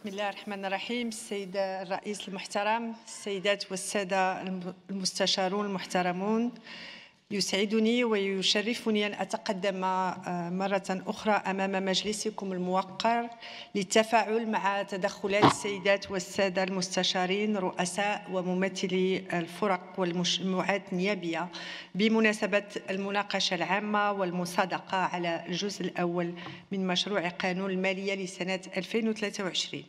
بسم الله الرحمن الرحيم السيد الرئيس المحترم السيدات والسادة المستشارون المحترمون يسعدني ويشرفني أن أتقدم آه، مرة أخرى أمام مجلسكم الموقر للتفاعل مع تدخلات السيدات والسادة المستشارين رؤساء وممثلي الفرق والمجموعات النيابية بمناسبة المناقشة العامة والمصادقة على الجزء الأول من مشروع قانون المالية لسنة 2023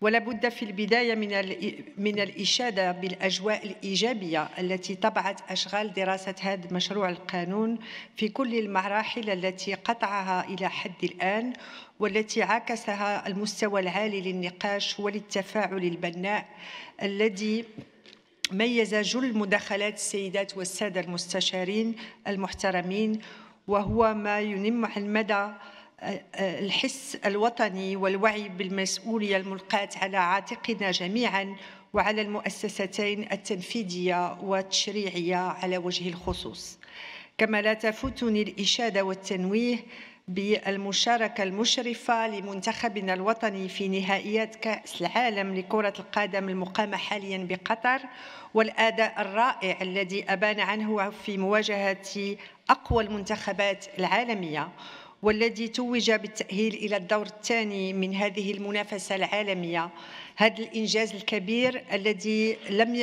ولا بد في البدايه من من الاشاده بالاجواء الايجابيه التي طبعت اشغال دراسه هذا المشروع القانون في كل المراحل التي قطعها الى حد الان والتي عكسها المستوى العالي للنقاش وللتفاعل البناء الذي ميز جل مداخلات السيدات والساده المستشارين المحترمين وهو ما ينم عن مدى الحس الوطني والوعي بالمسؤولية الملقاة على عاتقنا جميعا وعلى المؤسستين التنفيذية والتشريعية على وجه الخصوص كما لا تفوتني الإشادة والتنويه بالمشاركة المشرفة لمنتخبنا الوطني في نهائيات كأس العالم لكرة القدم المقامة حاليا بقطر والأداء الرائع الذي أبان عنه في مواجهة أقوى المنتخبات العالمية والذي توج بالتأهيل إلى الدور الثاني من هذه المنافسة العالمية هذا الإنجاز الكبير الذي لم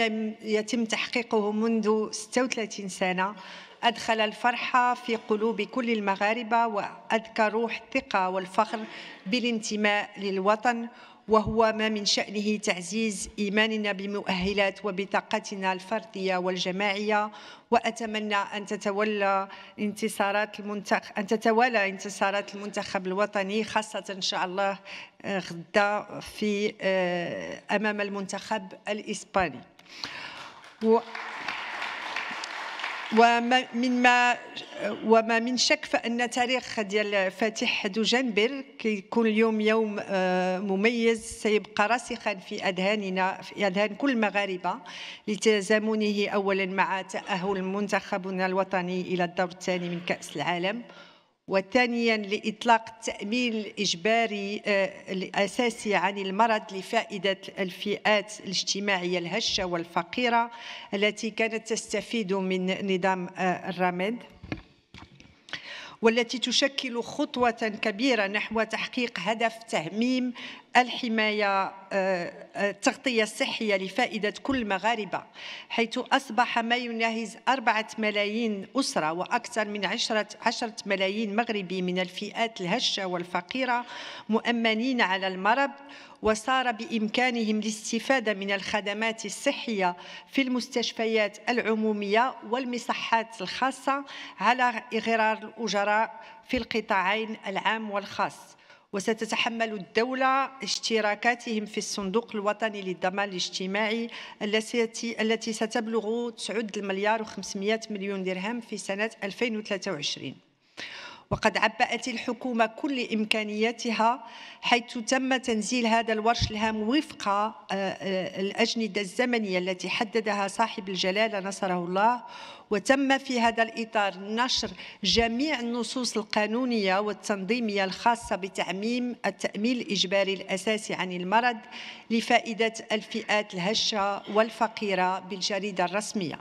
يتم تحقيقه منذ 36 سنة أدخل الفرحة في قلوب كل المغاربة وأذكى روح الثقة والفخر بالانتماء للوطن وهو ما من شأنه تعزيز إيماننا بمؤهلات وبطاقتنا الفردية والجماعية وأتمنى أن تتولى انتصارات المنتخب أن تتوالى انتصارات المنتخب الوطني خاصة إن شاء الله آه، غدا في آه، أمام المنتخب الإسباني. و... وما من ما وما من شك فان تاريخ ديال فاتح دوجنبر كيكون اليوم يوم آه، مميز سيبقى راسخا في اذهاننا في اذهان كل المغاربه لتزامنه اولا مع تاهل منتخبنا الوطني الى الدور الثاني من كاس العالم وثانيا لإطلاق التأمين الإجباري آه، الأساسي عن المرض لفائدة الفئات الاجتماعية الهشة والفقيرة التي كانت تستفيد من نظام آه، الرمد والتي تشكل خطوة كبيرة نحو تحقيق هدف تهميم الحماية آه، آه، التغطية الصحية لفائدة كل المغاربة حيث أصبح ما يناهز أربعة ملايين أسرة وأكثر من عشرة, عشرة ملايين مغربي من الفئات الهشة والفقيرة مؤمنين على المرض وصار بإمكانهم الاستفادة من الخدمات الصحية في المستشفيات العمومية والمصحات الخاصة على غرار الأجراء في القطاعين العام والخاص وستتحمل الدولة اشتراكاتهم في الصندوق الوطني للضمان الاجتماعي التي ستبلغ 9 مليار و500 مليون درهم في سنة 2023 وقد عبأت الحكومة كل إمكانياتها حيث تم تنزيل هذا الورش الهام وفق آه، آه، الأجندة الزمنية التي حددها صاحب الجلالة نصره الله وتم في هذا الإطار نشر جميع النصوص القانونية والتنظيمية الخاصة بتعميم التأمين الإجباري الأساسي عن المرض لفائدة الفئات الهشة والفقيرة بالجريدة الرسمية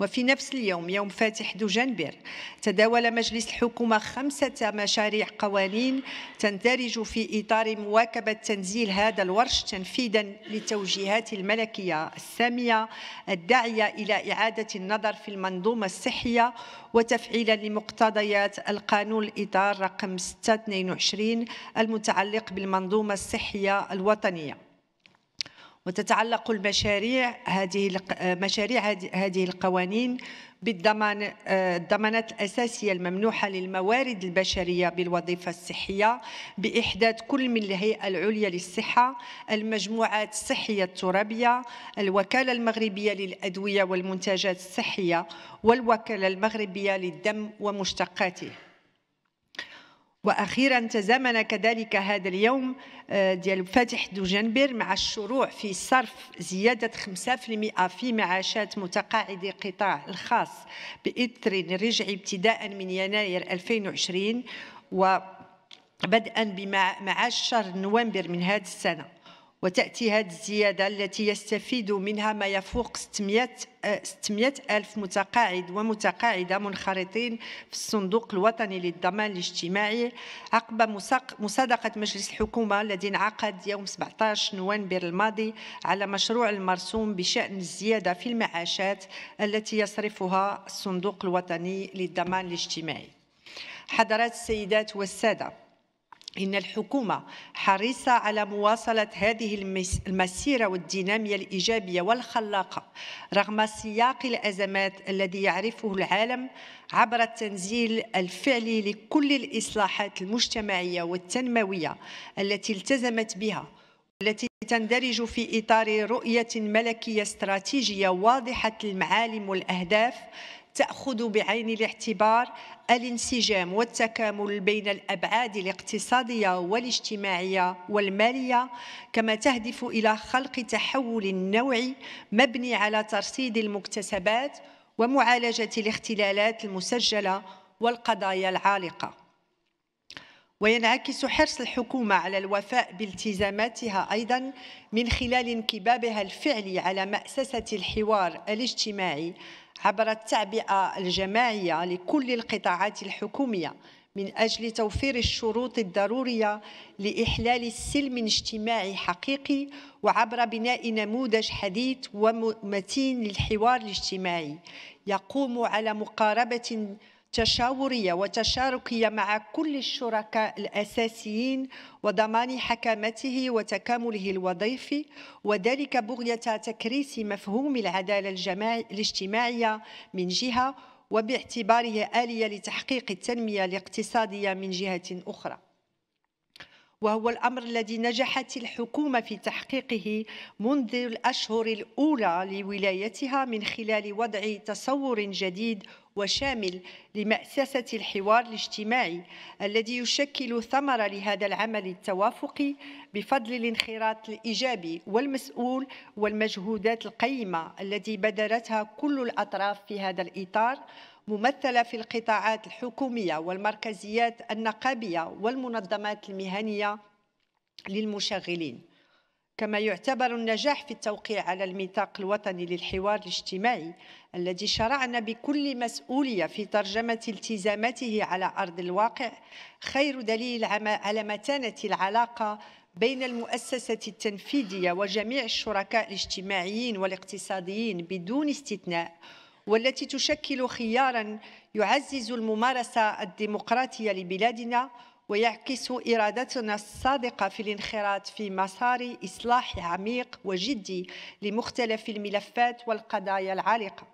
وفي نفس اليوم يوم فاتح دجنبر تداول مجلس الحكومة خمسة مشاريع قوانين تندرج في إطار مواكبة تنزيل هذا الورش تنفيذا للتوجيهات الملكية السامية الداعية إلى إعادة النظر في المنظومة الصحية وتفعيلا لمقتضيات القانون الإطار رقم 622 المتعلق بالمنظومة الصحية الوطنية وتتعلق المشاريع هذه مشاريع هذه القوانين بالضمان آه، الضمانات الأساسية الممنوحة للموارد البشرية بالوظيفة الصحية بإحداث كل من الهيئة العليا للصحة المجموعات الصحية الترابية الوكالة المغربية للأدوية والمنتجات الصحية والوكالة المغربية للدم ومشتقاته واخيرا تزامن كذلك هذا اليوم آه، ديال فاتح دوجنبر مع الشروع في صرف زياده 5% في معاشات متقاعدي القطاع الخاص باثر الرجع ابتداء من يناير 2020 وبدءا بمعاش شهر نوفمبر من هذه السنه وتأتي هذه الزيادة التي يستفيد منها ما يفوق 600 600 آه، ألف متقاعد ومتقاعدة منخرطين في الصندوق الوطني للضمان الاجتماعي عقب مصادقة مجلس الحكومة الذي انعقد يوم 17 نوفمبر الماضي على مشروع المرسوم بشأن الزيادة في المعاشات التي يصرفها الصندوق الوطني للضمان الاجتماعي. حضرات السيدات والسادة إن الحكومة حريصة على مواصلة هذه المسيرة والدينامية الإيجابية والخلاقة رغم سياق الأزمات الذي يعرفه العالم عبر التنزيل الفعلي لكل الإصلاحات المجتمعية والتنموية التي التزمت بها والتي تندرج في إطار رؤية ملكية استراتيجية واضحة المعالم والأهداف تأخذ بعين الاعتبار الانسجام والتكامل بين الأبعاد الاقتصادية والاجتماعية والمالية كما تهدف إلى خلق تحول نوعي مبني على ترصيد المكتسبات ومعالجة الاختلالات المسجلة والقضايا العالقة وينعكس حرص الحكومة على الوفاء بالتزاماتها أيضا من خلال انكبابها الفعلي على مأسسة الحوار الاجتماعي عبر التعبئة الجماعية لكل القطاعات الحكومية من أجل توفير الشروط الضرورية لإحلال السلم الاجتماعي حقيقي وعبر بناء نموذج حديث ومتين للحوار الاجتماعي يقوم على مقاربة تشاورية وتشاركية مع كل الشركاء الأساسيين وضمان حكامته وتكامله الوظيفي وذلك بغية تكريس مفهوم العدالة الاجتماعية من جهة وباعتباره آلية لتحقيق التنمية الاقتصادية من جهة أخرى وهو الأمر الذي نجحت الحكومة في تحقيقه منذ الأشهر الأولى لولايتها من خلال وضع تصور جديد وشامل لمأسسة الحوار الاجتماعي الذي يشكل ثمرة لهذا العمل التوافقي بفضل الانخراط الإيجابي والمسؤول والمجهودات القيمة التي بذلتها كل الأطراف في هذا الإطار ممثلة في القطاعات الحكومية والمركزيات النقابية والمنظمات المهنية للمشغلين كما يعتبر النجاح في التوقيع على الميثاق الوطني للحوار الاجتماعي الذي شرعنا بكل مسؤولية في ترجمة التزاماته على أرض الواقع خير دليل على متانة العلاقة بين المؤسسة التنفيذية وجميع الشركاء الاجتماعيين والاقتصاديين بدون استثناء والتي تشكل خيارا يعزز الممارسه الديمقراطيه لبلادنا ويعكس إرادتنا الصادقة في الانخراط في مسار إصلاح عميق وجدي لمختلف الملفات والقضايا العالقة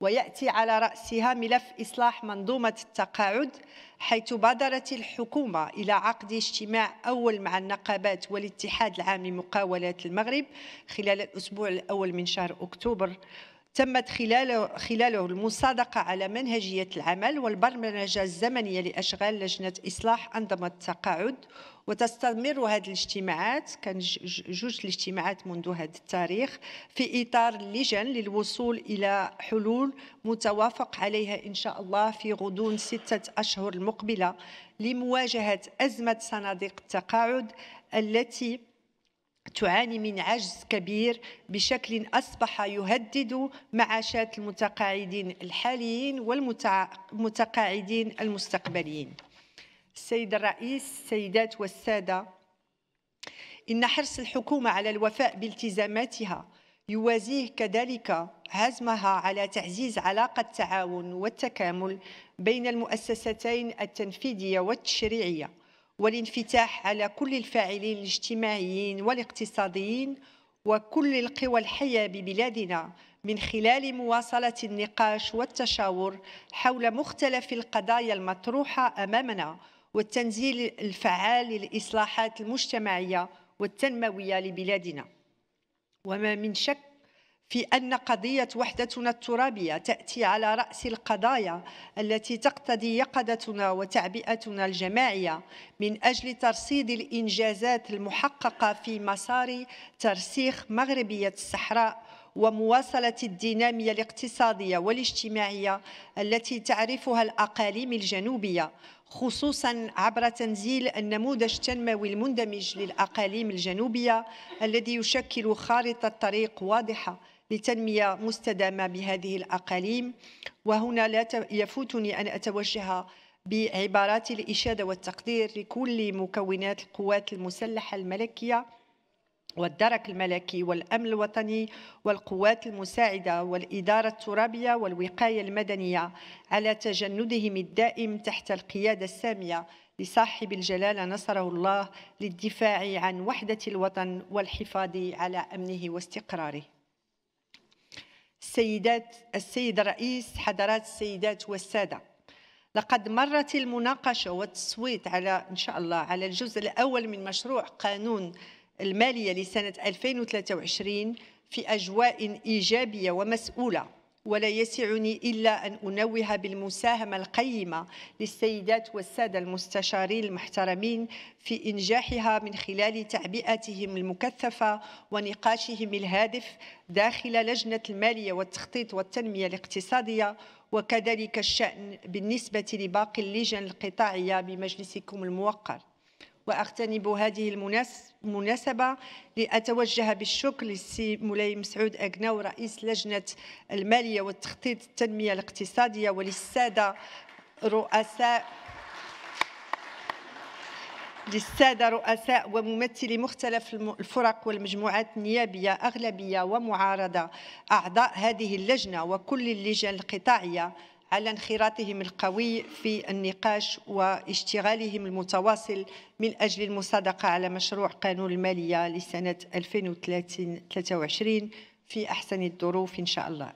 ويأتي على رأسها ملف إصلاح منظومة التقاعد حيث بادرت الحكومة إلى عقد اجتماع أول مع النقابات والاتحاد العام لمقاولات المغرب خلال الأسبوع الأول من شهر أكتوبر تمت خلاله, خلاله المصادقة على منهجية العمل والبرمجة الزمنية لأشغال لجنة إصلاح أنظمة التقاعد وتستمر هذه الاجتماعات كان جوج الاجتماعات منذ هذا التاريخ في إطار اللجن للوصول إلى حلول متوافق عليها إن شاء الله في غضون ستة أشهر المقبلة لمواجهة أزمة صناديق التقاعد التي تعاني من عجز كبير بشكل اصبح يهدد معاشات المتقاعدين الحاليين والمتقاعدين المستقبليين. السيد الرئيس، السيدات والساده، ان حرص الحكومه على الوفاء بالتزاماتها يوازيه كذلك عزمها على تعزيز علاقه التعاون والتكامل بين المؤسستين التنفيذيه والتشريعيه والانفتاح على كل الفاعلين الاجتماعيين والاقتصاديين وكل القوى الحية ببلادنا من خلال مواصلة النقاش والتشاور حول مختلف القضايا المطروحة أمامنا والتنزيل الفعال للإصلاحات المجتمعية والتنموية لبلادنا وما من شك في أن قضية وحدتنا الترابية تأتي على رأس القضايا التي تقتضي يقظتنا وتعبئتنا الجماعية من أجل ترصيد الإنجازات المحققة في مسار ترسيخ مغربية الصحراء ومواصلة الدينامية الاقتصادية والاجتماعية التي تعرفها الأقاليم الجنوبية خصوصا عبر تنزيل النموذج التنموي المندمج للأقاليم الجنوبية الذي يشكل خارطة طريق واضحة لتنمية مستدامة بهذه الأقاليم وهنا لا يفوتني أن أتوجه بعبارات الإشادة والتقدير لكل مكونات القوات المسلحة الملكية والدرك الملكي والأمن الوطني والقوات المساعدة والإدارة الترابية والوقاية المدنية على تجندهم الدائم تحت القيادة السامية لصاحب الجلالة نصره الله للدفاع عن وحدة الوطن والحفاظ على أمنه واستقراره سيدات السيد الرئيس حضرات السيدات والسادة لقد مرت المناقشة والتصويت على إن شاء الله على الجزء الأول من مشروع قانون المالية لسنة 2023 في أجواء إيجابية ومسؤولة ولا يسعني إلا أن أنوه بالمساهمة القيمة للسيدات والسادة المستشارين المحترمين في إنجاحها من خلال تعبئتهم المكثفة ونقاشهم الهادف داخل لجنة المالية والتخطيط والتنمية الاقتصادية وكذلك الشأن بالنسبة لباقي اللجان القطاعية بمجلسكم الموقر واغتنم هذه المناسبه لاتوجه بالشكر للسي مولاي مسعود اكناو رئيس لجنه الماليه والتخطيط التنميه الاقتصاديه وللساده رؤساء للسادة رؤساء وممثلي مختلف الفرق والمجموعات النيابية أغلبية ومعارضة أعضاء هذه اللجنة وكل اللجان القطاعية على انخراطهم القوي في النقاش واشتغالهم المتواصل من أجل المصادقة على مشروع قانون المالية لسنة 2023 في أحسن الظروف إن شاء الله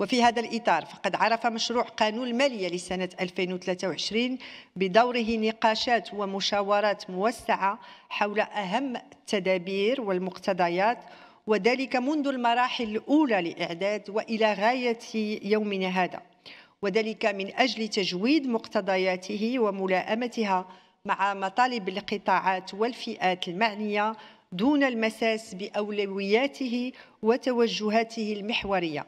وفي هذا الإطار فقد عرف مشروع قانون المالية لسنة 2023 بدوره نقاشات ومشاورات موسعة حول أهم التدابير والمقتضيات وذلك منذ المراحل الأولى لإعداد وإلى غاية يومنا هذا وذلك من أجل تجويد مقتضياته وملائمتها مع مطالب القطاعات والفئات المعنية دون المساس بأولوياته وتوجهاته المحورية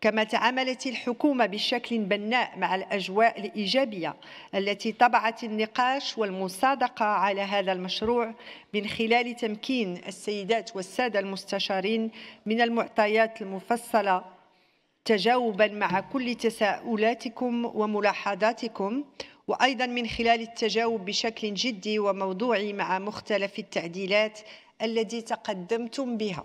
كما تعاملت الحكومة بشكل بناء مع الأجواء الإيجابية التي طبعت النقاش والمصادقة على هذا المشروع من خلال تمكين السيدات والسادة المستشارين من المعطيات المفصلة تجاوبا مع كل تساؤلاتكم وملاحظاتكم وايضا من خلال التجاوب بشكل جدي وموضوعي مع مختلف التعديلات التي تقدمتم بها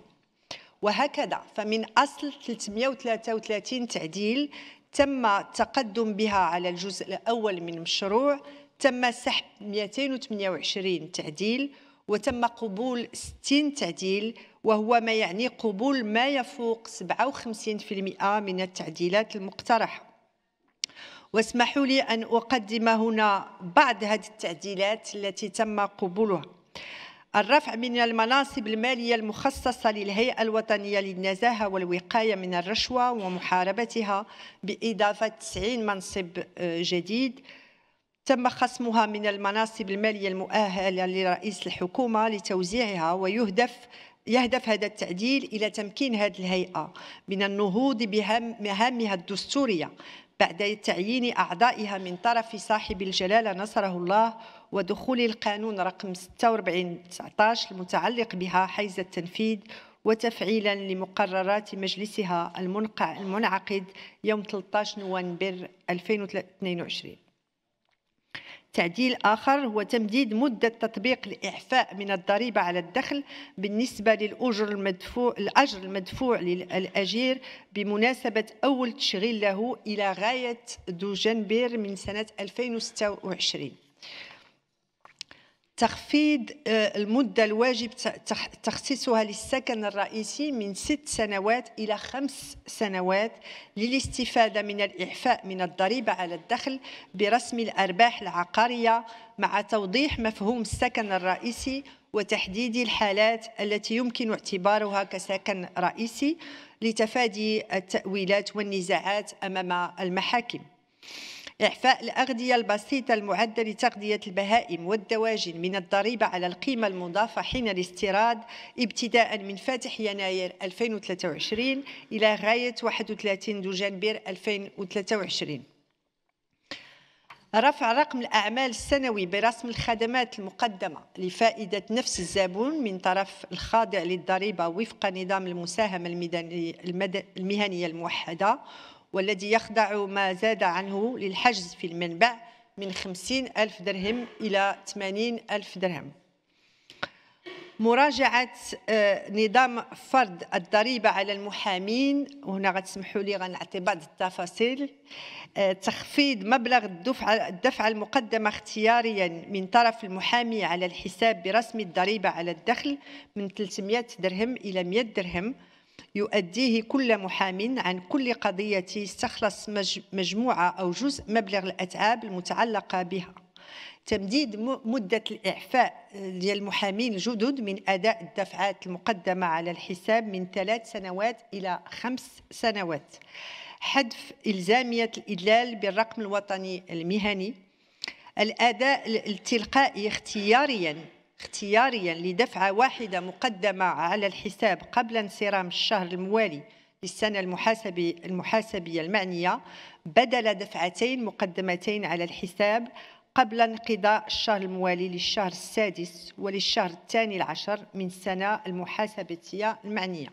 وهكذا فمن اصل 333 تعديل تم التقدم بها على الجزء الاول من المشروع تم سحب 228 تعديل وتم قبول 60 تعديل وهو ما يعني قبول ما يفوق 57% من التعديلات المقترحة واسمحوا لي أن أقدم هنا بعض هذه التعديلات التي تم قبولها الرفع من المناصب المالية المخصصة للهيئة الوطنية للنزاهة والوقاية من الرشوة ومحاربتها بإضافة 90 منصب آه، جديد تم خصمها من المناصب المالية المؤهلة لرئيس الحكومة لتوزيعها ويهدف يهدف هذا التعديل إلى تمكين هذه الهيئة من النهوض بمهامها الدستورية بعد تعيين أعضائها من طرف صاحب الجلالة نصره الله ودخول القانون رقم 46 19 المتعلق بها حيز التنفيذ وتفعيلا لمقررات مجلسها المنعقد يوم 13 نوفمبر 2022 تعديل آخر هو تمديد مدة تطبيق الإعفاء من الضريبة على الدخل بالنسبة للأجر المدفوع الأجر المدفوع للأجير بمناسبة أول تشغيل له إلى غاية دو جنبير من سنة 2026 تخفيض آه، المدة الواجب تخصيصها للسكن الرئيسي من ست سنوات إلى خمس سنوات للاستفادة من الإعفاء من الضريبة على الدخل برسم الأرباح العقارية مع توضيح مفهوم السكن الرئيسي وتحديد الحالات التي يمكن اعتبارها كسكن رئيسي لتفادي التأويلات والنزاعات أمام المحاكم. إعفاء الأغذية البسيطة المعدة لتغذية البهائم والدواجن من الضريبة على القيمة المضافة حين الاستيراد ابتداء من فاتح يناير 2023 إلى غاية 31 دجنبير 2023 رفع رقم الأعمال السنوي برسم الخدمات المقدمة لفائدة نفس الزبون من طرف الخاضع للضريبة وفق نظام المساهمة المهنية الموحدة والذي يخضع ما زاد عنه للحجز في المنبع من 50 ألف درهم إلى 80 ألف درهم مراجعة آه، نظام فرض الضريبة على المحامين وهنا غتسمحوا لي غنعطي بعض التفاصيل آه، تخفيض مبلغ الدفع الدفع المقدمة اختياريا من طرف المحامي على الحساب برسم الضريبة على الدخل من 300 درهم إلى 100 درهم يؤديه كل محام عن كل قضية استخلص مجموعة أو جزء مبلغ الأتعاب المتعلقة بها تمديد مدة الإعفاء آه، للمحامين الجدد من أداء الدفعات المقدمة على الحساب من ثلاث سنوات إلى خمس سنوات حذف إلزامية الإدلال بالرقم الوطني المهني الأداء التلقائي اختياريا اختياريا لدفعة واحدة مقدمة على الحساب قبل انصرام الشهر الموالي للسنة المحاسبي المحاسبية المعنية بدل دفعتين مقدمتين على الحساب قبل انقضاء الشهر الموالي للشهر السادس وللشهر الثاني العشر من السنة المحاسبية المعنية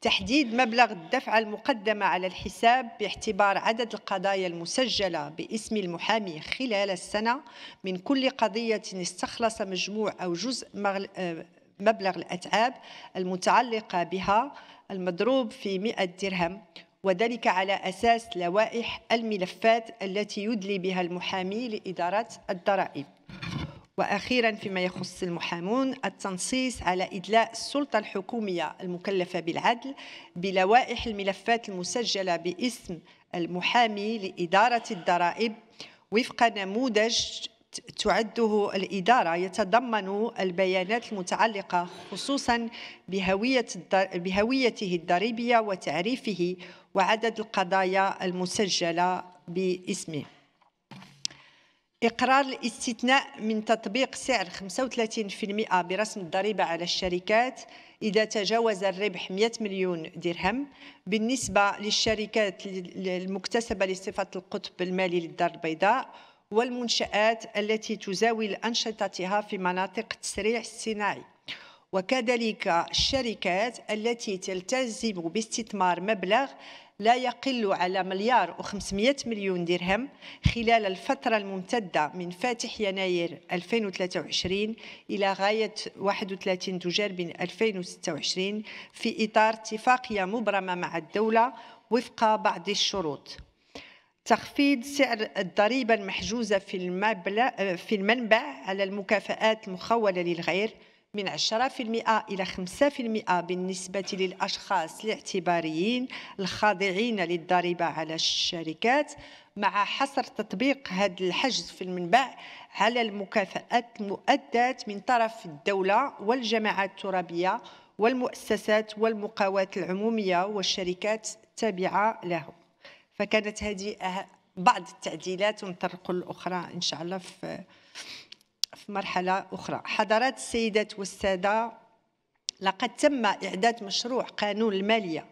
تحديد مبلغ الدفعة المقدمة على الحساب باعتبار عدد القضايا المسجلة باسم المحامي خلال السنة من كل قضية استخلص مجموع أو جزء آه، مبلغ الأتعاب المتعلقة بها المضروب في 100 درهم وذلك على أساس لوائح الملفات التي يدلي بها المحامي لإدارة الضرائب واخيرا فيما يخص المحامون التنصيص على ادلاء السلطه الحكوميه المكلفه بالعدل بلوائح الملفات المسجله باسم المحامي لاداره الضرائب وفق نموذج تعده الإدارة يتضمن البيانات المتعلقة خصوصا بهوية بهويته الضريبية وتعريفه وعدد القضايا المسجلة باسمه إقرار الاستثناء من تطبيق سعر 35% برسم الضريبة على الشركات إذا تجاوز الربح 100 مليون درهم بالنسبة للشركات المكتسبة لصفة القطب المالي للدار البيضاء والمنشآت التي تزاول أنشطتها في مناطق التسريع الصناعي وكذلك الشركات التي تلتزم باستثمار مبلغ لا يقل على مليار و500 مليون درهم خلال الفترة الممتدة من فاتح يناير 2023 إلى غاية 31 جربن 2026 في إطار اتفاقية مبرمة مع الدولة وفق بعض الشروط تخفيض سعر الضريبة المحجوزة في المبلغ في المنبع على المكافآت المخولة للغير من 10% إلى 5% بالنسبة للأشخاص الاعتباريين الخاضعين للضريبة على الشركات مع حصر تطبيق هذا الحجز في المنبع على المكافآت المؤداة من طرف الدولة والجماعات الترابية والمؤسسات والمقاوات العمومية والشركات التابعة له فكانت هذه أه، بعض التعديلات ونطرق الأخرى إن شاء الله في في مرحلة أخرى حضرات السيدات والسادة لقد تم إعداد مشروع قانون المالية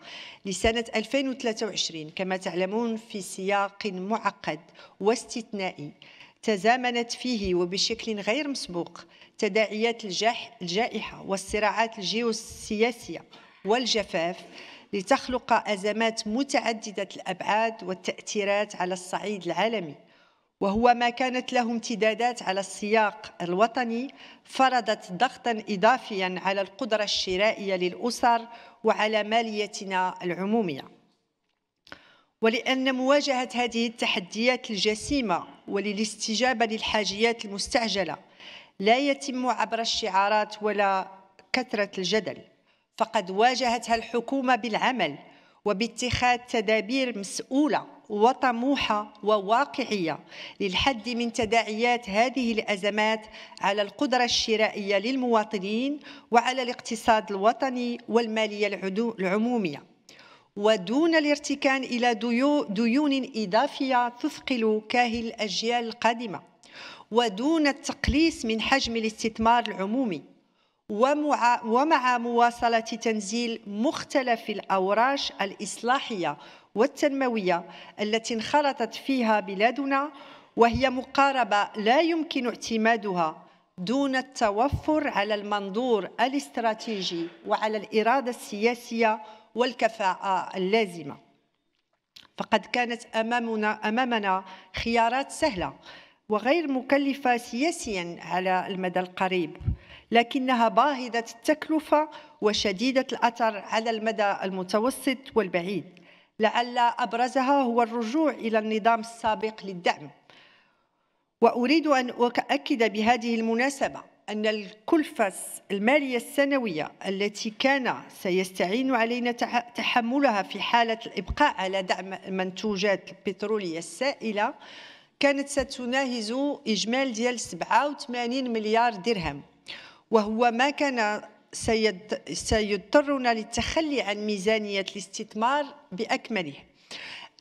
لسنة 2023 كما تعلمون في سياق معقد واستثنائي تزامنت فيه وبشكل غير مسبوق تداعيات الجائحة والصراعات الجيوسياسية والجفاف لتخلق أزمات متعددة الأبعاد والتأثيرات على الصعيد العالمي وهو ما كانت له امتدادات على السياق الوطني فرضت ضغطا اضافيا على القدره الشرائيه للاسر وعلى ماليتنا العموميه ولان مواجهه هذه التحديات الجسيمه وللاستجابه للحاجيات المستعجله لا يتم عبر الشعارات ولا كثره الجدل فقد واجهتها الحكومه بالعمل وباتخاذ تدابير مسؤوله وطموحة وواقعية للحد من تداعيات هذه الأزمات على القدرة الشرائية للمواطنين وعلى الاقتصاد الوطني والمالية العمومية ودون الارتكان إلى ديون إضافية تثقل كاهل الأجيال القادمة ودون التقليص من حجم الاستثمار العمومي ومع مواصلة تنزيل مختلف الأوراش الإصلاحية والتنموية التي انخرطت فيها بلادنا وهي مقاربة لا يمكن اعتمادها دون التوفر على المنظور الاستراتيجي وعلى الإرادة السياسية والكفاءة اللازمة فقد كانت أمامنا, أمامنا خيارات سهلة وغير مكلفة سياسيا على المدى القريب لكنها باهظة التكلفة وشديدة الأثر على المدى المتوسط والبعيد لعل أبرزها هو الرجوع إلى النظام السابق للدعم وأريد أن أؤكد بهذه المناسبة أن الكلفة المالية السنوية التي كان سيستعين علينا تحملها في حالة الإبقاء على دعم المنتوجات البترولية السائلة كانت ستناهز إجمال ديال 87 مليار درهم وهو ما كان سيضطرنا للتخلي عن ميزانية الاستثمار بأكمله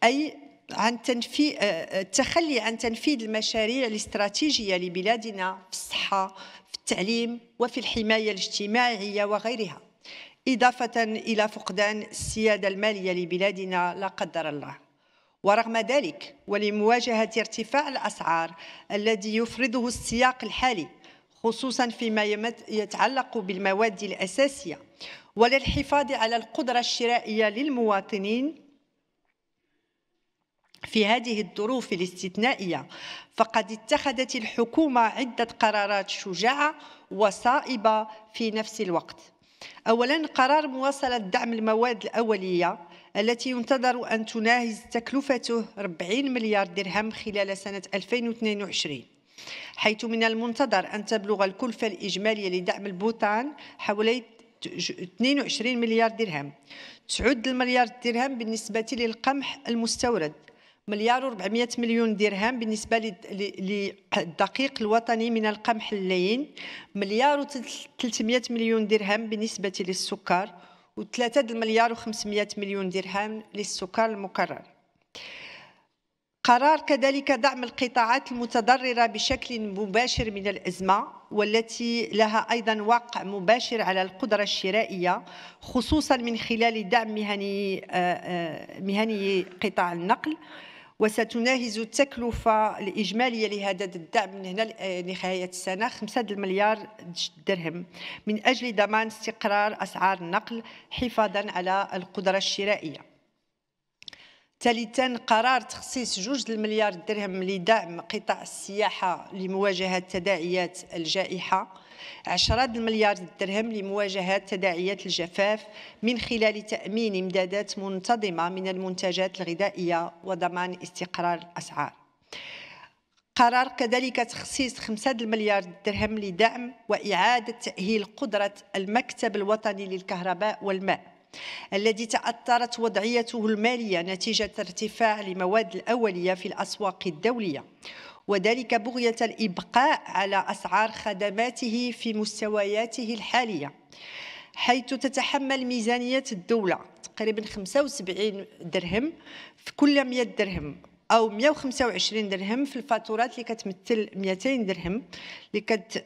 أي عن تنفي... آه، آه، التخلي عن تنفيذ المشاريع الاستراتيجية لبلادنا في الصحة في التعليم وفي الحماية الاجتماعية وغيرها إضافة إلى فقدان السيادة المالية لبلادنا لا قدر الله ورغم ذلك ولمواجهة ارتفاع الأسعار الذي يفرضه السياق الحالي خصوصا فيما يتعلق بالمواد الأساسية وللحفاظ على القدرة الشرائية للمواطنين في هذه الظروف الاستثنائية فقد اتخذت الحكومة عدة قرارات شجاعة وصائبة في نفس الوقت أولا قرار مواصلة دعم المواد الأولية التي ينتظر أن تناهز تكلفته 40 مليار درهم خلال سنة 2022 حيث من المنتظر أن تبلغ الكلفة الإجمالية لدعم البوتان حوالي 22 مليار درهم تعد المليار درهم بالنسبة للقمح المستورد مليار و400 مليون درهم بالنسبة للدقيق الوطني من القمح اللين مليار و300 مليون درهم بالنسبة للسكر و3 مليار و500 مليون درهم للسكر المكرر قرار كذلك دعم القطاعات المتضررة بشكل مباشر من الأزمة والتي لها أيضا وقع مباشر على القدرة الشرائية خصوصا من خلال دعم مهني آه، آه، مهني قطاع النقل وستناهز التكلفة الإجمالية لهذا الدعم من هنا لنهاية آه، السنة 5 مليار درهم من أجل ضمان استقرار أسعار النقل حفاظا على القدرة الشرائية ثالثا قرار تخصيص جوج المليار درهم لدعم قطاع السياحة لمواجهة تداعيات الجائحة عشرة المليار درهم لمواجهة تداعيات الجفاف من خلال تأمين إمدادات منتظمة من المنتجات الغذائية وضمان استقرار الأسعار قرار كذلك تخصيص 5 المليار درهم لدعم وإعادة تأهيل قدرة المكتب الوطني للكهرباء والماء الذي تأثرت وضعيته المالية نتيجة ارتفاع المواد الأولية في الأسواق الدولية وذلك بغية الإبقاء على أسعار خدماته في مستوياته الحالية حيث تتحمل ميزانية الدولة تقريبا 75 درهم في كل 100 درهم أو 125 درهم في الفاتورات اللي كتمثل 200 درهم اللي كت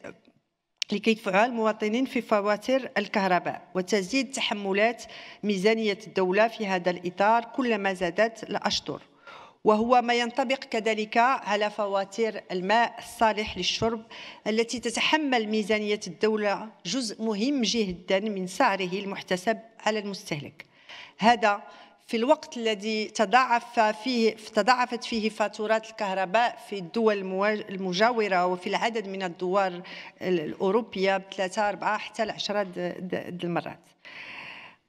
لكي يدفعها المواطنين في فواتير الكهرباء وتزيد تحملات ميزانية الدولة في هذا الإطار كلما زادت الأشطر وهو ما ينطبق كذلك على فواتير الماء الصالح للشرب التي تتحمل ميزانية الدولة جزء مهم جدا من سعره المحتسب على المستهلك هذا في الوقت الذي تضاعف فيه تضاعفت فيه فاتورات الكهرباء في الدول المجاورة وفي العدد من الدول الأوروبية بثلاثة أربعة حتى العشرة المرات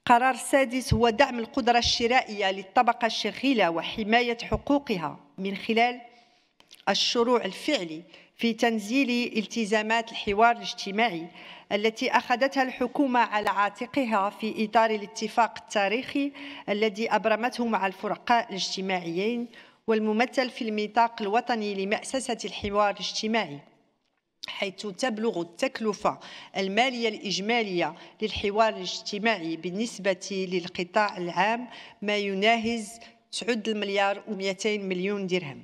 قرار السادس هو دعم القدرة الشرائية للطبقة الشغيلة وحماية حقوقها من خلال الشروع الفعلي في تنزيل التزامات الحوار الاجتماعي التي أخذتها الحكومة على عاتقها في إطار الاتفاق التاريخي الذي أبرمته مع الفرقاء الاجتماعيين والممثل في الميثاق الوطني لمأسسة الحوار الاجتماعي حيث تبلغ التكلفة المالية الإجمالية للحوار الاجتماعي بالنسبة للقطاع العام ما يناهز 9 مليار و200 مليون درهم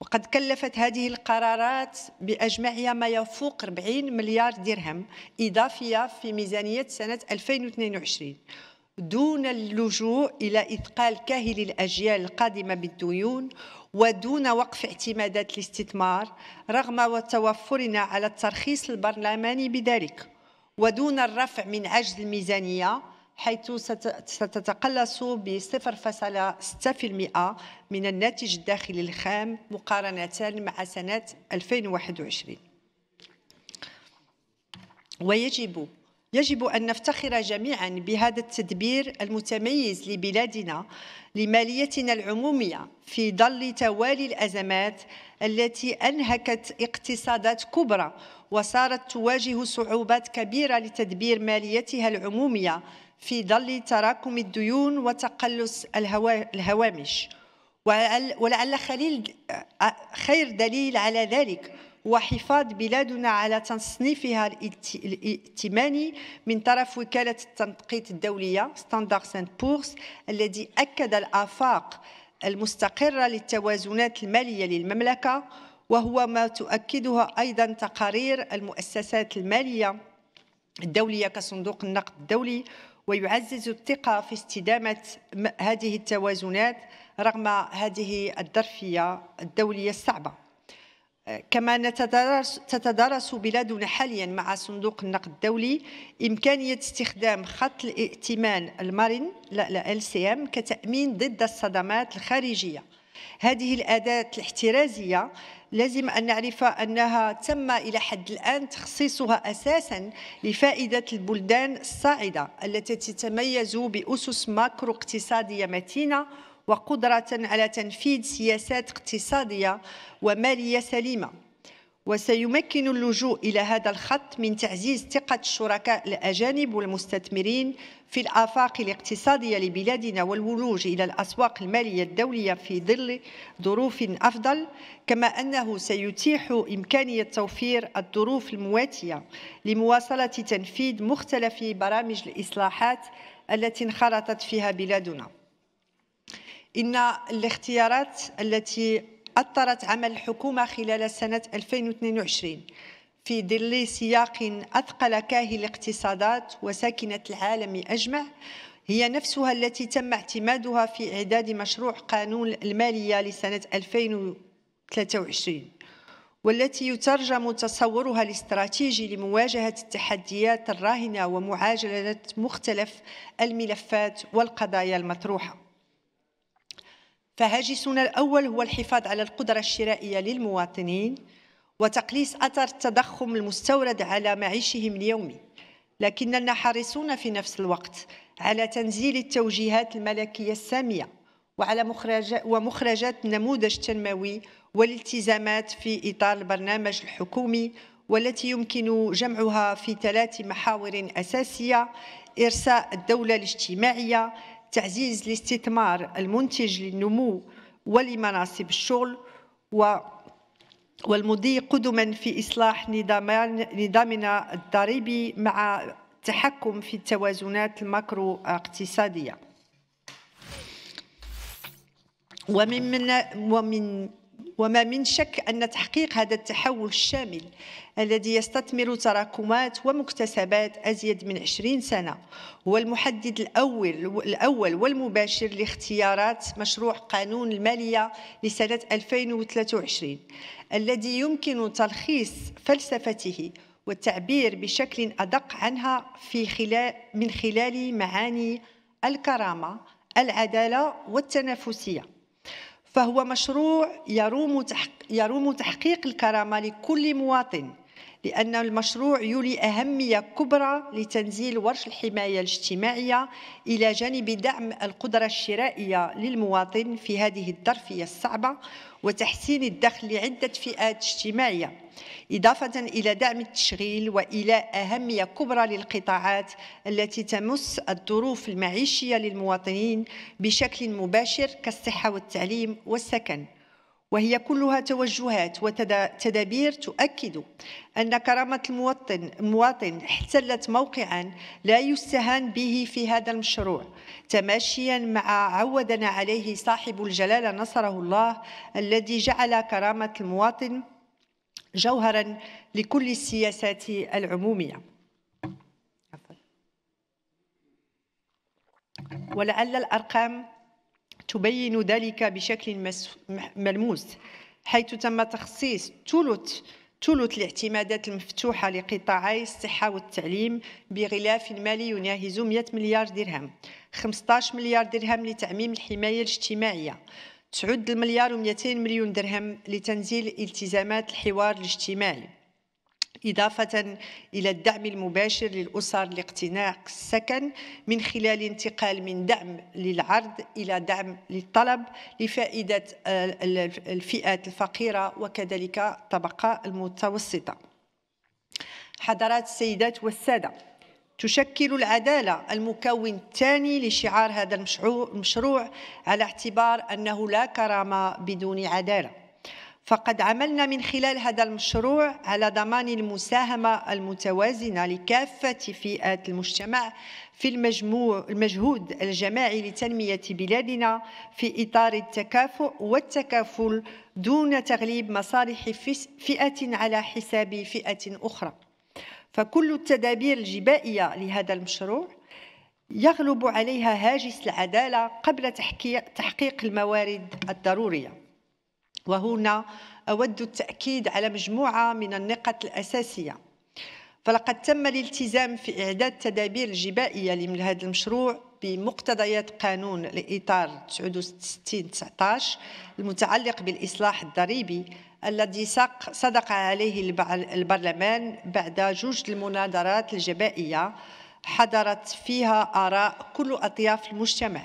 وقد كلفت هذه القرارات بأجمعها ما يفوق 40 مليار درهم إضافية في ميزانية سنة 2022 دون اللجوء إلى إثقال كاهل الأجيال القادمة بالديون ودون وقف اعتمادات الاستثمار رغم توفرنا على الترخيص البرلماني بذلك ودون الرفع من عجز الميزانية حيث ستتقلص ب 0.6% من الناتج الداخلي الخام مقارنة مع سنة 2021 ويجب يجب أن نفتخر جميعا بهذا التدبير المتميز لبلادنا لماليتنا العمومية في ظل توالي الأزمات التي أنهكت اقتصادات كبرى وصارت تواجه صعوبات كبيرة لتدبير ماليتها العمومية في ظل تراكم الديون وتقلص الهوامش ولعل خليل خير دليل على ذلك هو حفاظ بلادنا على تصنيفها الائتماني من طرف وكالة التنقيط الدولية ستاندار سانت بورس الذي أكد الآفاق المستقرة للتوازنات المالية للمملكة وهو ما تؤكدها أيضا تقارير المؤسسات المالية الدولية كصندوق النقد الدولي ويعزز الثقة في استدامة هذه التوازنات رغم هذه الظرفية الدولية الصعبة آه، كما نتدارس تتدارس بلادنا حاليا مع صندوق النقد الدولي إمكانية استخدام خط الائتمان المرن لا لا LCM كتأمين ضد الصدمات الخارجية هذه الأداة الاحترازية لازم أن نعرف أنها تم إلى حد الآن تخصيصها أساسا لفائدة البلدان الصاعدة التي تتميز بأسس ماكرو اقتصادية متينة وقدرة على تنفيذ سياسات اقتصادية ومالية سليمة وسيمكن اللجوء إلى هذا الخط من تعزيز ثقة الشركاء الأجانب والمستثمرين في الآفاق الاقتصادية لبلادنا والولوج إلى الأسواق المالية الدولية في ظل ظروف أفضل كما أنه سيتيح إمكانية توفير الظروف المواتية لمواصلة تنفيذ مختلف برامج الإصلاحات التي انخرطت فيها بلادنا إن الاختيارات التي أثرت عمل الحكومة خلال سنة 2022 في ظل سياق أثقل كاهل الاقتصادات وساكنة العالم أجمع هي نفسها التي تم اعتمادها في إعداد مشروع قانون المالية لسنة 2023 والتي يترجم تصورها الاستراتيجي لمواجهة التحديات الراهنة ومعاجلة مختلف الملفات والقضايا المطروحة فهاجسنا الأول هو الحفاظ على القدرة الشرائية للمواطنين وتقليص أثر التضخم المستورد على معيشهم اليومي لكننا حريصون في نفس الوقت على تنزيل التوجيهات الملكية السامية وعلى ومخرجات النموذج التنموي والالتزامات في إطار البرنامج الحكومي والتي يمكن جمعها في ثلاث محاور أساسية إرساء الدولة الاجتماعية تعزيز الاستثمار المنتج للنمو ولمناصب الشغل و والمضي قدما في إصلاح نظامنا الضريبي مع التحكم في التوازنات الماكرو اقتصادية ومن من ومن وما من شك أن تحقيق هذا التحول الشامل الذي يستثمر تراكمات ومكتسبات أزيد من 20 سنة هو المحدد الأول, الأول والمباشر لاختيارات مشروع قانون المالية لسنة 2023 الذي يمكن تلخيص فلسفته والتعبير بشكل أدق عنها في خلال من خلال معاني الكرامة العدالة والتنافسية فهو مشروع يروم يروم تحقيق الكرامه لكل مواطن لأن المشروع يولي أهمية كبرى لتنزيل ورش الحماية الاجتماعية إلى جانب دعم القدرة الشرائية للمواطن في هذه الظرفية الصعبة وتحسين الدخل لعدة فئات اجتماعية إضافة إلى دعم التشغيل وإلى أهمية كبرى للقطاعات التي تمس الظروف المعيشية للمواطنين بشكل مباشر كالصحة والتعليم والسكن وهي كلها توجهات وتدابير تؤكد أن كرامة المواطن مواطن احتلت موقعا لا يستهان به في هذا المشروع تماشيا مع عودنا عليه صاحب الجلالة نصره الله الذي جعل كرامة المواطن جوهرا لكل السياسات العمومية ولعل الأرقام تبين ذلك بشكل ملموس حيث تم تخصيص ثلث ثلث الاعتمادات المفتوحة لقطاعي الصحة والتعليم بغلاف مالي يناهز 100 مليار درهم 15 مليار درهم لتعميم الحماية الاجتماعية تعد المليار و200 مليون درهم لتنزيل التزامات الحوار الاجتماعي إضافة إلى الدعم المباشر للأسر لاقتناء السكن من خلال انتقال من دعم للعرض إلى دعم للطلب لفائدة الفئات الفقيرة وكذلك الطبقة المتوسطة حضرات السيدات والسادة تشكل العدالة المكون الثاني لشعار هذا المشروع على اعتبار أنه لا كرامة بدون عدالة فقد عملنا من خلال هذا المشروع على ضمان المساهمة المتوازنة لكافة فئات المجتمع في المجموع المجهود الجماعي لتنمية بلادنا في إطار التكافؤ والتكافل دون تغليب مصالح فئة على حساب فئة أخرى فكل التدابير الجبائية لهذا المشروع يغلب عليها هاجس العدالة قبل تحقيق الموارد الضرورية وهنا أود التأكيد على مجموعة من النقط الأساسية فلقد تم الالتزام في إعداد تدابير الجبائية هذا المشروع بمقتضيات قانون الإطار 69-19 المتعلق بالإصلاح الضريبي الذي صدق عليه البرلمان بعد جوج المناظرات الجبائية حضرت فيها آراء كل أطياف المجتمع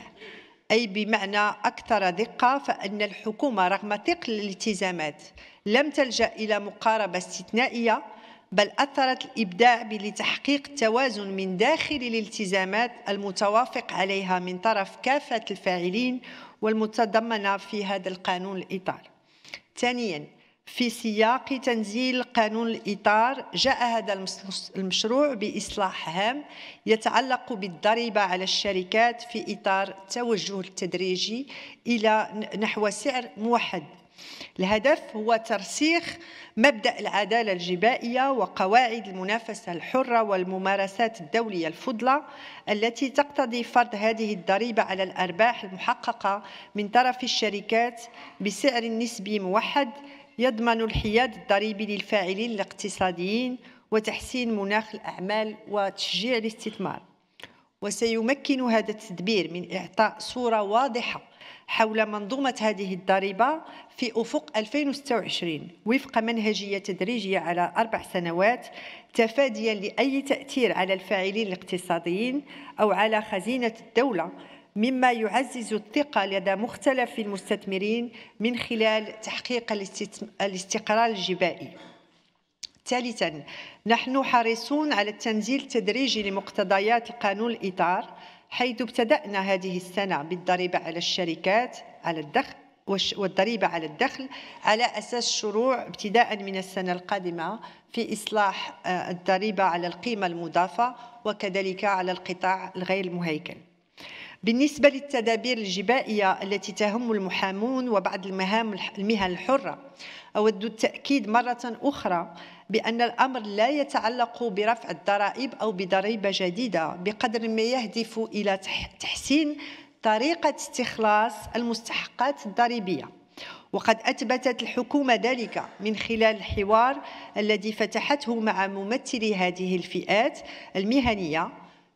أي بمعنى أكثر دقة فأن الحكومة رغم ثقل الالتزامات لم تلجأ إلى مقاربة استثنائية بل أثرت الإبداع لتحقيق التوازن من داخل الالتزامات المتوافق عليها من طرف كافة الفاعلين والمتضمنة في هذا القانون الإطار ثانياً في سياق تنزيل قانون الإطار جاء هذا المشروع بإصلاح هام يتعلق بالضريبة على الشركات في إطار التوجه التدريجي إلى نحو سعر موحد الهدف هو ترسيخ مبدا العداله الجبائيه وقواعد المنافسه الحره والممارسات الدوليه الفضلى التي تقتضي فرض هذه الضريبه على الارباح المحققه من طرف الشركات بسعر نسبي موحد يضمن الحياد الضريبي للفاعلين الاقتصاديين وتحسين مناخ الأعمال وتشجيع الاستثمار وسيمكن هذا التدبير من إعطاء صورة واضحة حول منظومة هذه الضريبة في أفق 2026 وفق منهجية تدريجية على أربع سنوات تفاديا لأي تأثير على الفاعلين الاقتصاديين أو على خزينة الدولة مما يعزز الثقة لدى مختلف المستثمرين من خلال تحقيق الاستقرار الجبائي ثالثا نحن حريصون على التنزيل التدريجي لمقتضيات قانون الإطار حيث ابتدأنا هذه السنة بالضريبة على الشركات على الدخل والضريبة على الدخل على أساس شروع ابتداء من السنة القادمة في إصلاح آه، الضريبة على القيمة المضافة وكذلك على القطاع الغير مهيكل بالنسبة للتدابير الجبائية التي تهم المحامون وبعض المهام المهن الحرة أود التأكيد مرة أخرى بأن الأمر لا يتعلق برفع الضرائب أو بضريبة جديدة بقدر ما يهدف إلى تحسين طريقة استخلاص المستحقات الضريبية وقد أثبتت الحكومة ذلك من خلال الحوار الذي فتحته مع ممثلي هذه الفئات المهنية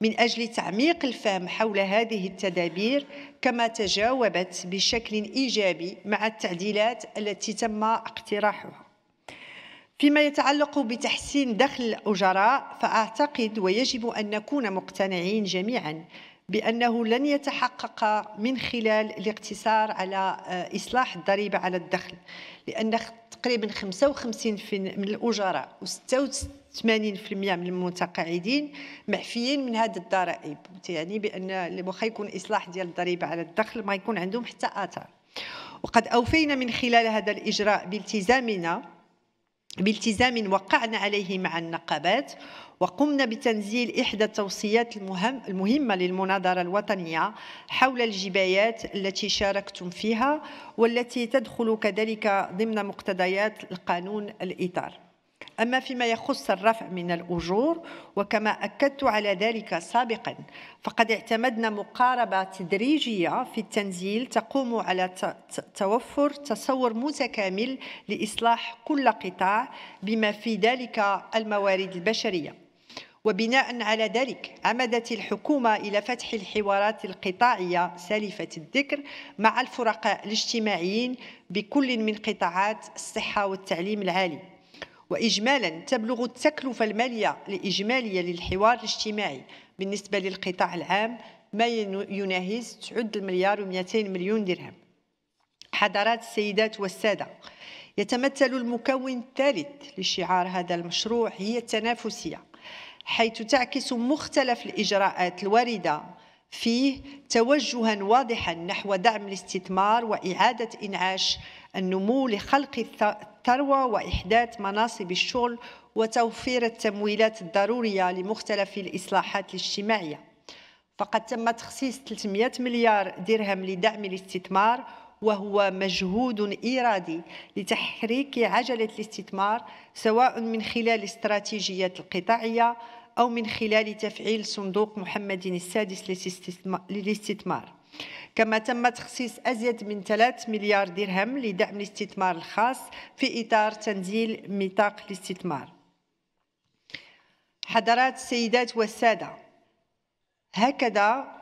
من أجل تعميق الفهم حول هذه التدابير كما تجاوبت بشكل إيجابي مع التعديلات التي تم اقتراحها فيما يتعلق بتحسين دخل الأجراء فأعتقد ويجب أن نكون مقتنعين جميعا بأنه لن يتحقق من خلال الاقتصار على آه، إصلاح الضريبة على الدخل لأن تقريبا 55% من الأجراء و86 من المتقاعدين معفيين من هذه الضرائب يعني بان واخا يكون اصلاح ديال الضريبه على الدخل ما يكون عندهم حتى اثر وقد اوفينا من خلال هذا الاجراء بالتزامنا بالتزام وقعنا عليه مع النقابات وقمنا بتنزيل إحدى التوصيات المهم المهمة للمناظرة الوطنية حول الجبايات التي شاركتم فيها والتي تدخل كذلك ضمن مقتضيات القانون الإطار أما فيما يخص الرفع من الأجور وكما أكدت على ذلك سابقا فقد اعتمدنا مقاربة تدريجية في التنزيل تقوم على توفر تصور متكامل لإصلاح كل قطاع بما في ذلك الموارد البشرية وبناء على ذلك عمدت الحكومة إلى فتح الحوارات القطاعية سالفة الذكر مع الفرقاء الاجتماعيين بكل من قطاعات الصحة والتعليم العالي وإجمالا تبلغ التكلفة المالية الإجمالية للحوار الاجتماعي بالنسبة للقطاع العام ما يناهز تعد المليار و200 مليون درهم حضرات السيدات والسادة يتمثل المكون الثالث لشعار هذا المشروع هي التنافسية حيث تعكس مختلف الإجراءات الواردة فيه توجها واضحا نحو دعم الاستثمار وإعادة إنعاش النمو لخلق الثروة وإحداث مناصب الشغل وتوفير التمويلات الضرورية لمختلف الإصلاحات الاجتماعية فقد تم تخصيص 300 مليار درهم لدعم الاستثمار وهو مجهود إرادي لتحريك عجلة الاستثمار سواء من خلال استراتيجيات القطاعية أو من خلال تفعيل صندوق محمد السادس للاستثمار كما تم تخصيص أزيد من 3 مليار درهم لدعم الاستثمار الخاص في إطار تنزيل ميثاق الاستثمار حضرات السيدات والسادة هكذا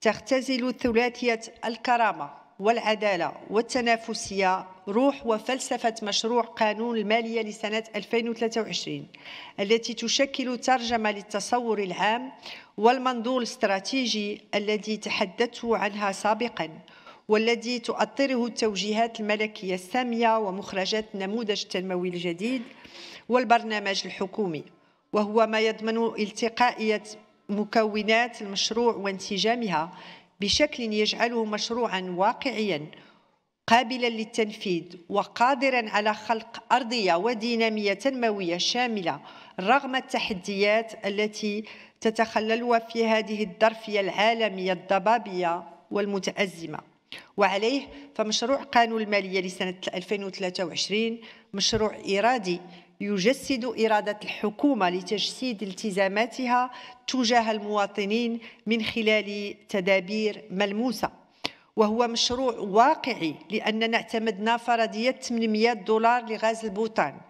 تختزل ثلاثية الكرامة والعدالة والتنافسية روح وفلسفة مشروع قانون المالية لسنة 2023 التي تشكل ترجمة للتصور العام والمنظور الاستراتيجي الذي تحدثت عنها سابقاً والذي تؤطره التوجيهات الملكية السامية ومخرجات النموذج التنموي الجديد والبرنامج الحكومي وهو ما يضمن التقائية مكونات المشروع وانسجامها بشكل يجعله مشروعا واقعيا قابلا للتنفيذ وقادرا على خلق ارضيه وديناميه تنمويه شامله رغم التحديات التي تتخللها في هذه الظرفيه العالميه الضبابيه والمتازمه وعليه فمشروع قانون الماليه لسنه 2023 مشروع ارادي يجسد إرادة الحكومة لتجسيد التزاماتها تجاه المواطنين من خلال تدابير ملموسة وهو مشروع واقعي لأننا اعتمدنا فرضية 800 دولار لغاز البوتان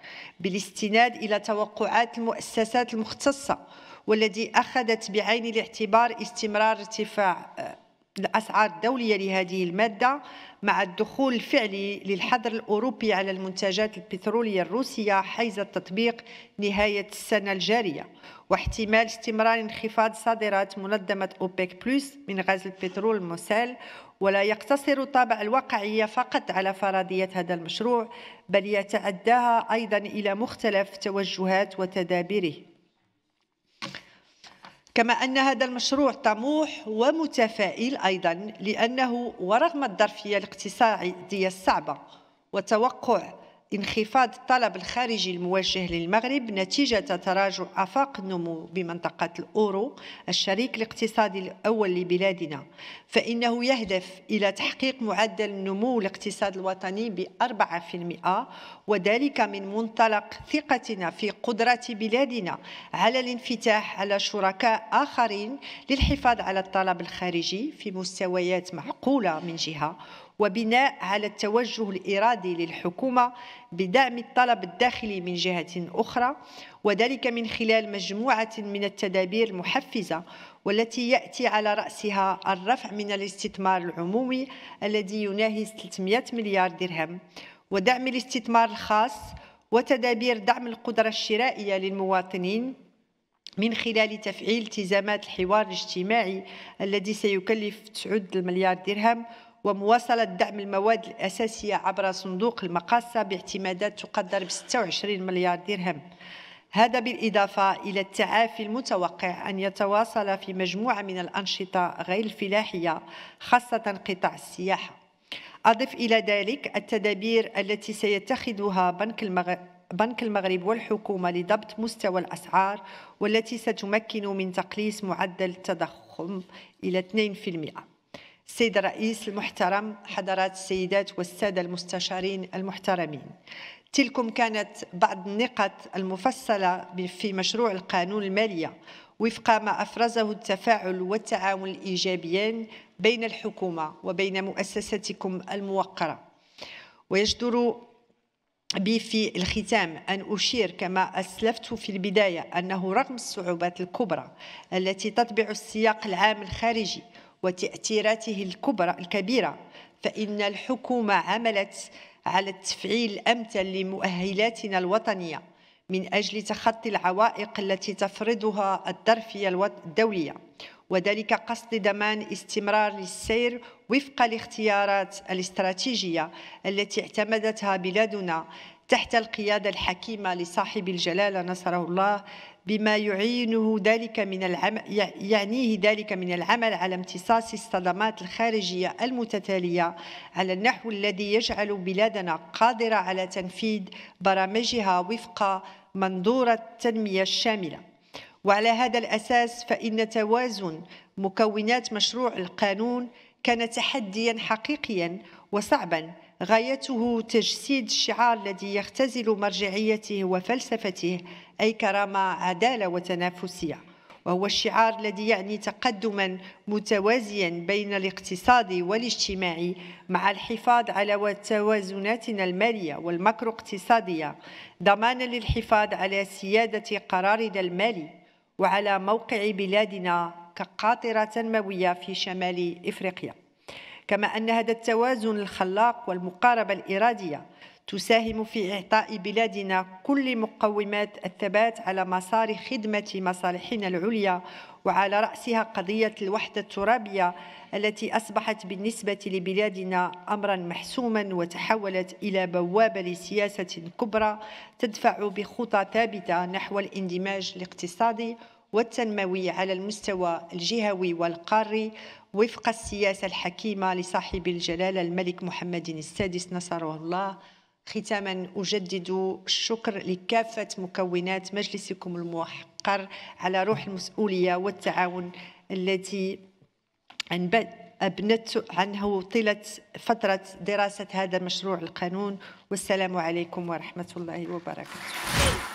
بالاستناد إلى توقعات المؤسسات المختصة والذي أخذت بعين الاعتبار استمرار ارتفاع الأسعار الدولية لهذه المادة مع الدخول الفعلي للحظر الأوروبي على المنتجات البترولية الروسية حيز التطبيق نهاية السنة الجارية واحتمال استمرار انخفاض صادرات منظمة أوبيك بلس من غاز البترول المسال ولا يقتصر طابع الواقعية فقط على فرضية هذا المشروع بل يتعداها أيضا إلى مختلف توجهات وتدابيره كما أن هذا المشروع طموح ومتفائل أيضا لأنه ورغم الظرفية الاقتصادية الصعبة وتوقع انخفاض الطلب الخارجي الموجه للمغرب نتيجة تراجع آفاق النمو بمنطقة الأورو الشريك الاقتصادي الأول لبلادنا فإنه يهدف إلى تحقيق معدل نمو الاقتصاد الوطني بأربعة في المئة وذلك من منطلق ثقتنا في قدرة بلادنا على الانفتاح على شركاء آخرين للحفاظ على الطلب الخارجي في مستويات معقولة من جهة وبناء على التوجه الإرادي للحكومة بدعم الطلب الداخلي من جهة أخرى وذلك من خلال مجموعة من التدابير المحفزة والتي يأتي على رأسها الرفع من الاستثمار العمومي الذي يناهز 300 مليار درهم ودعم الاستثمار الخاص وتدابير دعم القدرة الشرائية للمواطنين من خلال تفعيل التزامات الحوار الاجتماعي الذي سيكلف 9 مليار درهم ومواصلة دعم المواد الأساسية عبر صندوق المقاصة باعتمادات تقدر ب 26 مليار درهم هذا بالإضافة إلى التعافي المتوقع أن يتواصل في مجموعة من الأنشطة غير الفلاحية خاصة قطاع السياحة أضف إلى ذلك التدابير التي سيتخذها بنك المغرب بنك المغرب والحكومة لضبط مستوى الأسعار والتي ستمكن من تقليص معدل التضخم إلى 2% سيد الرئيس المحترم حضرات السيدات والسادة المستشارين المحترمين تلكم كانت بعض النقط المفصلة في مشروع القانون المالية وفق ما أفرزه التفاعل والتعاون الإيجابيين بين الحكومة وبين مؤسستكم الموقرة ويجدر بي في الختام أن أشير كما أسلفت في البداية أنه رغم الصعوبات الكبرى التي تطبع السياق العام الخارجي وتأثيراته الكبرى الكبيرة فإن الحكومة عملت على التفعيل الأمثل لمؤهلاتنا الوطنية من أجل تخطي العوائق التي تفرضها الظرفية الدولية وذلك قصد ضمان استمرار للسير وفق الاختيارات الاستراتيجية التي اعتمدتها بلادنا تحت القيادة الحكيمة لصاحب الجلالة نصره الله بما يعينه ذلك من العمل يعنيه ذلك من العمل على امتصاص الصدمات الخارجية المتتالية على النحو الذي يجعل بلادنا قادرة على تنفيذ برامجها وفق منظورة التنمية الشاملة وعلى هذا الأساس فإن توازن مكونات مشروع القانون كان تحديا حقيقيا وصعبا غايته تجسيد الشعار الذي يختزل مرجعيته وفلسفته أي كرامة عدالة وتنافسية وهو الشعار الذي يعني تقدما متوازيا بين الاقتصادي والاجتماعي مع الحفاظ على توازناتنا المالية والمكرو اقتصادية ضمانا للحفاظ على سيادة قرارنا المالي وعلى موقع بلادنا كقاطرة تنموية في شمال إفريقيا كما أن هذا التوازن الخلاق والمقاربة الإرادية تساهم في إعطاء بلادنا كل مقومات الثبات على مسار خدمة مصالحنا العليا وعلى رأسها قضية الوحدة الترابية التي أصبحت بالنسبة لبلادنا أمرا محسوما وتحولت إلى بوابة لسياسة كبرى تدفع بخطى ثابتة نحو الاندماج الاقتصادي والتنموي على المستوى الجهوي والقاري وفق السياسة الحكيمة لصاحب الجلالة الملك محمد السادس نصره الله ختاما أجدد الشكر لكافة مكونات مجلسكم الموحقر على روح المسؤولية والتعاون التي أبنت عنه طيلة فترة دراسة هذا المشروع القانون والسلام عليكم ورحمة الله وبركاته